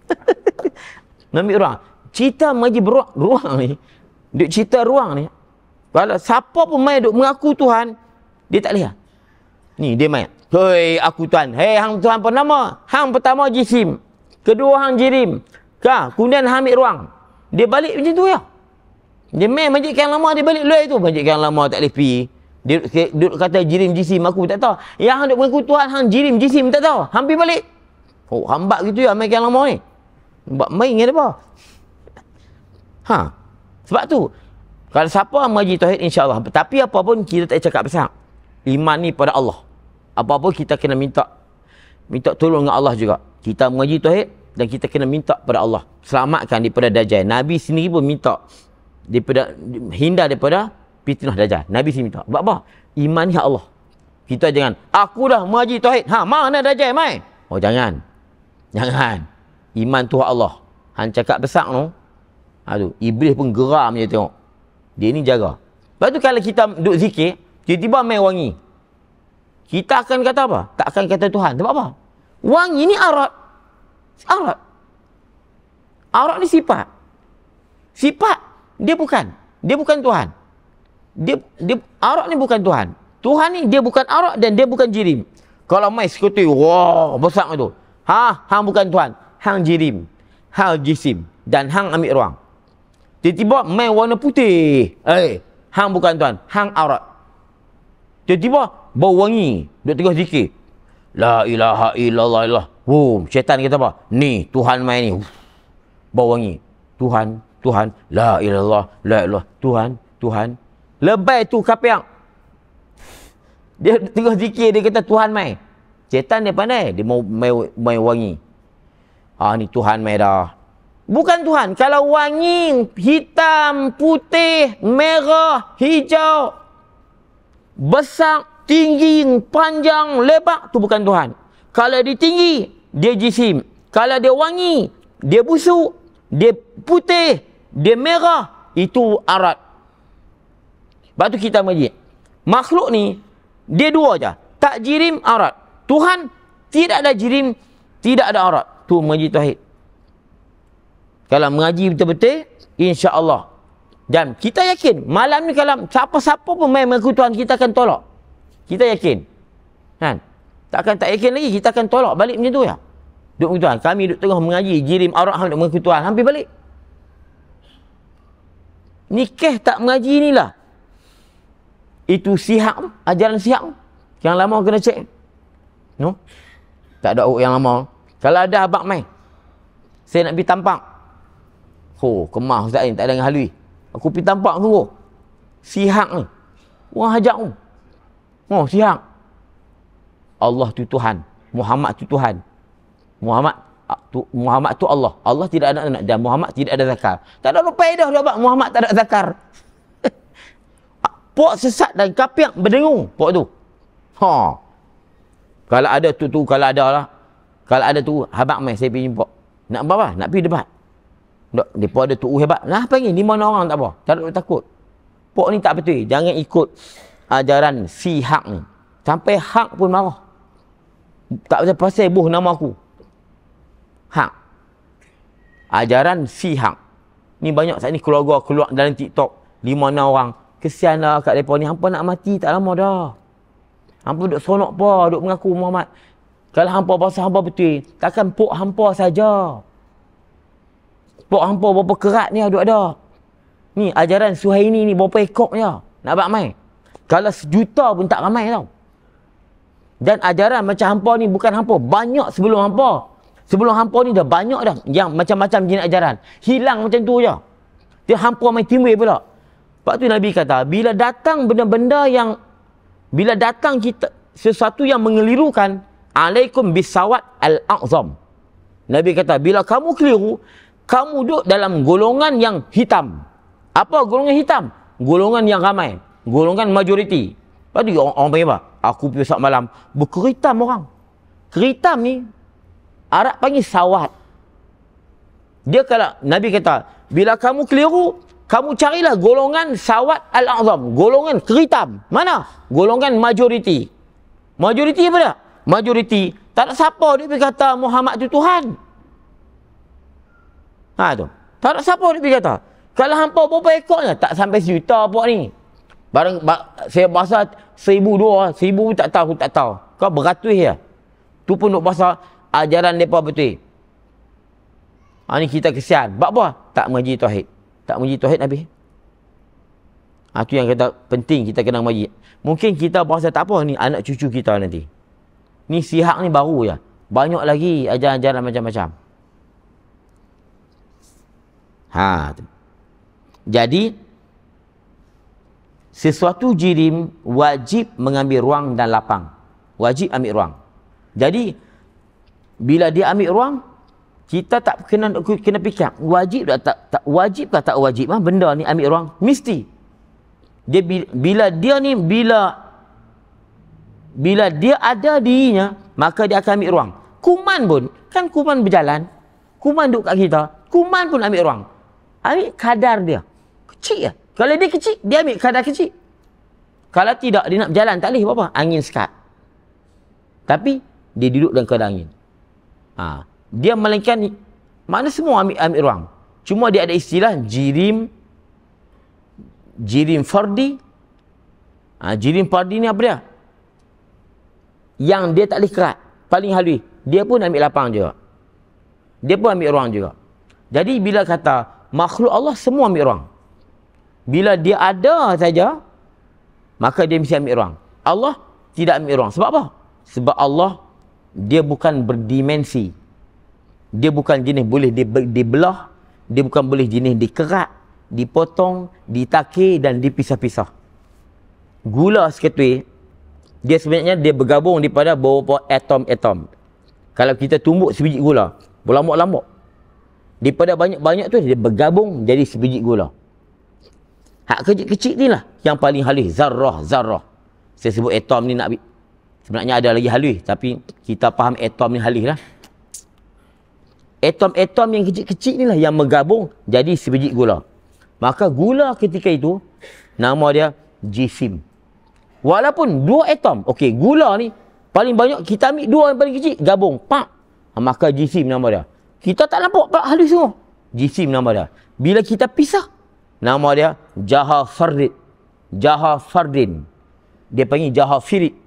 [LAUGHS] mengambil ruang. Cita maji beruang ruang ni. Duk cita ruang ni. Kalau siapa pun main duk mengaku Tuhan, dia tak lihat. Ni dia main. Hei aku Tuhan. Hei hang Tuhan apa nama? Hang pertama Jisim. Kedua hang Jirim. Ka, kemudian hang ambil ruang. Dia balik macam tu ya. Dia main majikan lama dia balik luar tu. Majikan lama tak boleh pergi. Dia duduk kata jirim jisim aku tak tahu. Yang hendak mengaku Tuhan hang jirim jisim tak tahu. Hampir balik. Oh hambat gitu ya majikan lama ni. Buat main dia apa? Ha. Sebab tu. Kalau siapa majik tauhid insyaAllah. Tapi apapun kita tak cakap besar. Iman ni pada Allah. Apa-apa kita kena minta. Minta tolong dengan Allah juga. Kita mengaji tauhid dan kita kena minta pada Allah. Selamatkan daripada dajjal. Nabi sendiri pun minta daripada hindar daripada fitnah dajjal. Nabi sini minta. Sebab apa? Iman ya Allah. Kita jangan, aku dah mengaji tauhid. Ha, mana dajjal mai? Oh, jangan. Jangan. Iman tu Allah. Han cakap besar tu. Aduh, iblis pun geram je tengok. Dia ni jaga. Lepas tu kalau kita duduk zikir, tiba-tiba main wangi. Kita akan kata apa? Tak akan kata Tuhan. Sebab apa? Wangi ni Arab. Arab. Arab ni sifat. Sifat. Dia bukan. Dia bukan Tuhan. Dia, dia, Arak ni bukan Tuhan. Tuhan ni dia bukan Arak dan dia bukan Jirim. Kalau mai sekutu, wah, besar tu. Ha, hang bukan Tuhan. Hang Jirim. Hang Jisim. Dan hang ambil ruang. Tiba-tiba mai warna putih. hey, eh, hang bukan Tuhan. Hang Arak. Tiba-tiba bau wangi. Duduk tengah zikir. La ilaha illallah illallah. Boom. Syaitan kata apa? Ni, Tuhan main ni. Bau wangi. Tuhan Tuhan. La ilallah. La ilallah. Tuhan. Tuhan. Lebay tu yang Dia tengah zikir. Dia kata Tuhan mai. Cetan dia pandai. Dia mau mai, mai wangi. Ah ha, ni Tuhan mai dah. Bukan Tuhan. Kalau wangi, hitam, putih, merah, hijau, besar, tinggi, panjang, lebar, tu bukan Tuhan. Kalau dia tinggi, dia jisim. Kalau dia wangi, dia busuk, dia putih, dia merah itu arat Lepas tu kita majid makhluk ni dia dua aja tak jirim arat Tuhan tidak ada jirim tidak ada arat tu majid tauhid kalau mengaji betul-betul insya-Allah dan kita yakin malam ni kalau siapa-siapa pun main mengaku Tuhan kita akan tolak kita yakin kan takkan tak yakin lagi kita akan tolak balik macam tu ya duk mengaku Tuhan kami duk tengah mengaji jirim arat hang duk hampir balik nikah tak mengaji ni lah. Itu siap, ajaran siap. Yang lama kena cek. No? Tak ada yang lama. Kalau ada abak main. Saya nak pergi tampak. Ho, oh, kemah Ustaz ini. Tak ada yang halui. Aku pergi tampak tu. Oh. Sihak ni. Wah, hajak tu. Oh, sihak. Allah tu Tuhan. Muhammad tu Tuhan. Muhammad Ah, Muhammad tu Allah. Allah tidak ada anak dan Muhammad tidak ada zakar. Tak ada faedah dia buat Muhammad tak ada zakar. [LAUGHS] Ah, pok sesat dan kapiak berdengung pok tu. Ha. Kalau ada tu tu kalau ada lah. Kalau ada tu habaq mai saya pergi pok. Nak apa? Nak pergi debat. Dok depa ada tu oh, hebat. Nah panggil lima orang tak apa. Tak ada takut. Pok ni tak betul. Jangan ikut ajaran si hak ni. Sampai hak pun marah. Tak pasal pasal boh nama aku hak. Ajaran si hak. Ni banyak saat ni keluarga keluar dalam TikTok. Lima enam orang. Kesian lah kat mereka ni. Hampa nak mati tak lama dah. Hampa duduk sonok pa. Duduk mengaku Muhammad. Kalau hampa pasal hampa betul. Takkan puk hampa saja. Puk hampa berapa kerat ni aduk ada. Ni ajaran Suhaini ni berapa ekor je. Nak buat main. Kalau sejuta pun tak ramai tau. Dan ajaran macam hampa ni bukan hampa. Banyak sebelum hampa. Sebelum hampa ni dah banyak dah yang macam-macam jin ajaran. Hilang macam tu je. Dia hampa main timbul pula. Pak tu Nabi kata, bila datang benda-benda yang bila datang kita sesuatu yang mengelirukan, alaikum bisawat al-azam. Nabi kata, bila kamu keliru, kamu duduk dalam golongan yang hitam. Apa golongan hitam? Golongan yang ramai. Golongan majoriti. Lepas orang, orang apa? Aku pergi malam. Berkeritam orang. Keritam ni, Arab panggil sawat. Dia kalau Nabi kata, bila kamu keliru, kamu carilah golongan sawat al-azam, golongan keritam. Mana? Golongan majoriti. Majoriti apa dia? Majoriti. Tak ada siapa dia pergi kata Muhammad tu Tuhan. Ha tu. Tak ada siapa dia pergi kata. Kalau hampa berapa ekornya? Tak sampai sejuta apa ni. Barang, bar, saya bahasa seribu dua, seribu tak tahu, tak tahu. Kau beratus ya. Tu pun nak bahasa, ajaran ah, mereka betul. Ha, ah, ini kita kesian. Sebab apa? Tak mengaji Tauhid. Tak mengaji Tauhid Nabi. Ha, ah, itu yang kata penting kita kena mengaji. Mungkin kita berasa tak apa ni anak cucu kita nanti. Ni sihak ni baru ya. Banyak lagi ajaran-ajaran macam-macam. Ha. Jadi, sesuatu jirim wajib mengambil ruang dan lapang. Wajib ambil ruang. Jadi, bila dia ambil ruang kita tak kena kena fikir wajib tak, tak, tak wajib ke tak wajib ha? benda ni ambil ruang mesti dia bila dia ni bila bila dia ada dirinya maka dia akan ambil ruang kuman pun kan kuman berjalan kuman duduk kat kita kuman pun ambil ruang ambil kadar dia kecil ya kalau dia kecil dia ambil kadar kecil kalau tidak dia nak berjalan tak boleh apa angin sekat tapi dia duduk dalam keadaan angin Ha. Dia melainkan mana semua ambil, ambil ruang. Cuma dia ada istilah jirim jirim fardi. Ha, jirim fardi ni apa dia? Yang dia tak boleh kerat. Paling halui. Dia pun ambil lapang juga. Dia pun ambil ruang juga. Jadi bila kata makhluk Allah semua ambil ruang. Bila dia ada saja, maka dia mesti ambil ruang. Allah tidak ambil ruang. Sebab apa? Sebab Allah dia bukan berdimensi. Dia bukan jenis boleh dibelah, dia bukan boleh jenis dikerat, dipotong, ditakir dan dipisah-pisah. Gula seketui, dia sebenarnya dia bergabung daripada beberapa atom-atom. Kalau kita tumbuk sebiji gula, berlambak-lambak. Daripada banyak-banyak tu, dia bergabung jadi sebiji gula. Hak kecil-kecil ni lah yang paling halus. Zarrah, zarrah. Saya sebut atom ni nak Sebenarnya ada lagi halui tapi kita faham atom ni halih lah. Atom-atom yang kecil-kecil ni lah yang menggabung jadi sebiji gula. Maka gula ketika itu nama dia jisim. Walaupun dua atom, okey gula ni paling banyak kita ambil dua yang paling kecil gabung, pak. Maka jisim nama dia. Kita tak nampak pak halus semua. Jisim nama dia. Bila kita pisah nama dia jaha farid. Jaha fardin. Dia panggil jaha firid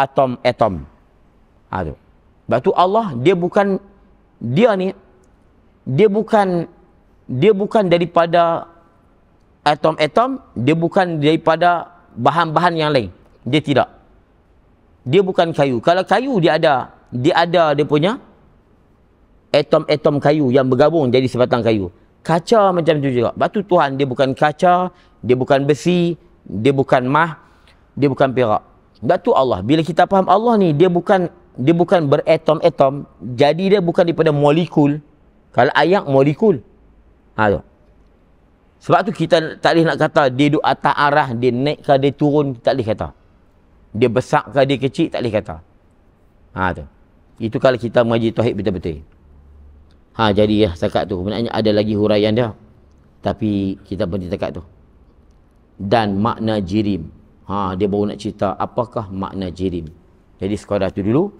atom-atom. Ha, Batu Allah, dia bukan, dia ni, dia bukan, dia bukan daripada atom-atom, dia bukan daripada bahan-bahan yang lain. Dia tidak. Dia bukan kayu. Kalau kayu dia ada, dia ada dia punya atom-atom kayu yang bergabung jadi sebatang kayu. Kaca macam tu juga. Batu Tuhan dia bukan kaca, dia bukan besi, dia bukan mah, dia bukan perak. Sebab tu Allah bila kita faham Allah ni dia bukan dia bukan beratom-atom, jadi dia bukan daripada molekul. Kalau ayat molekul. Ha tu. Sebab tu kita tak boleh nak kata dia duduk atas arah, dia naik ke dia turun, tak boleh kata. Dia besar ke dia kecil, tak boleh kata. Ha tu. Itu kalau kita mengaji tauhid betul-betul. Ha jadi ya sekat tu. Sebenarnya ada lagi huraian dia. Tapi kita berhenti dekat tu. Dan makna jirim. Ha, dia baru nak cerita apakah makna jirim. Jadi sekadar itu dulu.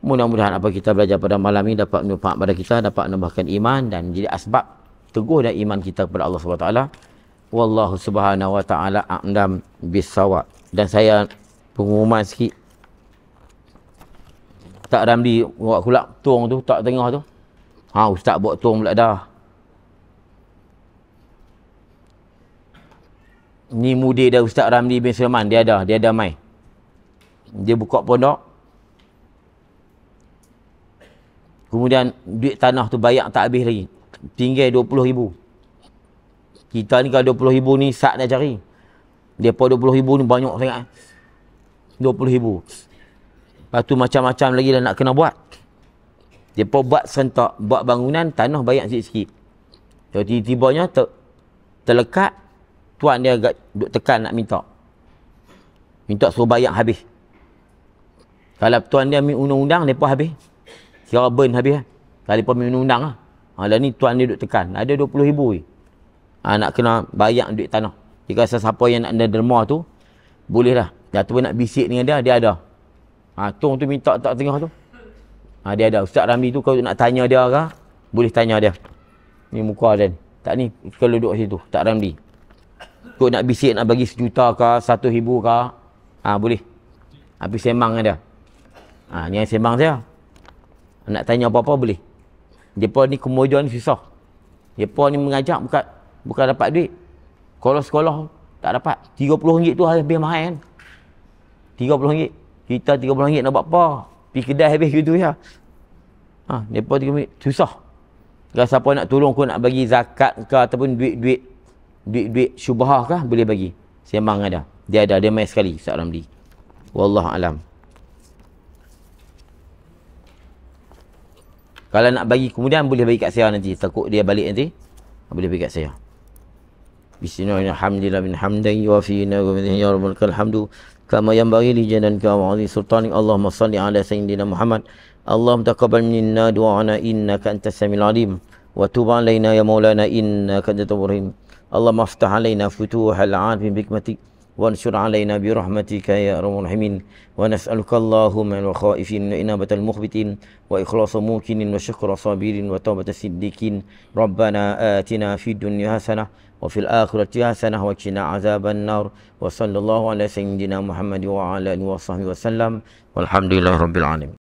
Mudah-mudahan apa kita belajar pada malam ini dapat menumpang pada kita, dapat menambahkan iman dan jadi asbab teguh dan iman kita kepada Allah SWT. Wallahu subhanahu wa ta'ala a'ndam bisawak. Dan saya pengumuman sikit. Tak ramli buat kulak tuang tu, tak tengah tu. Ha, ustaz buat tuang pula dah. ni mudik dah Ustaz Ramli bin Salman dia ada dia ada mai dia buka pondok kemudian duit tanah tu bayar tak habis lagi tinggal 20 ribu kita ni kalau 20 ribu ni sak nak cari dia pun 20 ribu ni banyak sangat 20 ribu lepas tu macam-macam lagi dah nak kena buat dia pun buat sentak buat bangunan tanah bayar sikit-sikit tiba-tibanya ter, terlekat Tuan dia agak duduk tekan nak minta. Minta suruh bayang habis. Kalau tuan dia ambil undang-undang, mereka habis. Kira burn habis. Eh. Kalau mereka ambil undang-undang. Lah. Ha, lah ni tuan dia duduk tekan. Ada RM20,000. Eh. Ha, nak kena bayar duit tanah. Jika sesiapa yang nak derma tu, bolehlah. Jatuh nak bisik dengan dia, dia ada. Ha, tung tu minta tak tengah tu. Ha, dia ada. Ustaz Rami tu kalau nak tanya dia ke, boleh tanya dia. Ni muka dia. Tak ni kalau duduk situ. Tak Ramli. Kau nak bisik nak bagi sejuta ke satu ribu ke. Ha, boleh. tapi sembang dia. Ha, ni yang sembang saya. Nak tanya apa-apa boleh. Mereka ni kemudian susah. Mereka ni mengajak bukan bukan dapat duit. Kalau sekolah tak dapat. tiga puluh 30 tu habis mahal kan. puluh 30 Kita tiga puluh 30 nak buat apa? Pergi kedai habis gitu ya. Ha, mereka puluh 30 Susah. Kalau siapa nak tolong kau nak bagi zakat ke ataupun duit-duit duit-duit syubhah kah boleh bagi. Sembang ada. Dia ada, dia main sekali Ustaz Ramli. Wallah alam. Kalau nak bagi kemudian boleh bagi kat saya nanti. Takut dia balik nanti. Boleh bagi kat saya. Bismillahirrahmanirrahim. Alhamdulillah bin hamdan kama yanbaghi li jannan ka wa azi sultani allahumma salli ala sayyidina muhammad allahumma taqabbal minna du'ana innaka antas samil alim wa tub alaina ya maulana innaka antat tawwabur اللهم افتح علينا فتوح العالمين بحكمتك وانشر علينا برحمتك يا ارحم الراحمين ونسالك اللهم من الخائفين وإنابة المخبتين واخلاص موقنين وشكر صابرين وتوبة الصديقين ربنا آتنا في الدنيا حسنة وفي الآخرة حسنة وقنا عذاب النار وصلى الله على سيدنا محمد وعلى آله وصحبه وسلم والحمد لله رب العالمين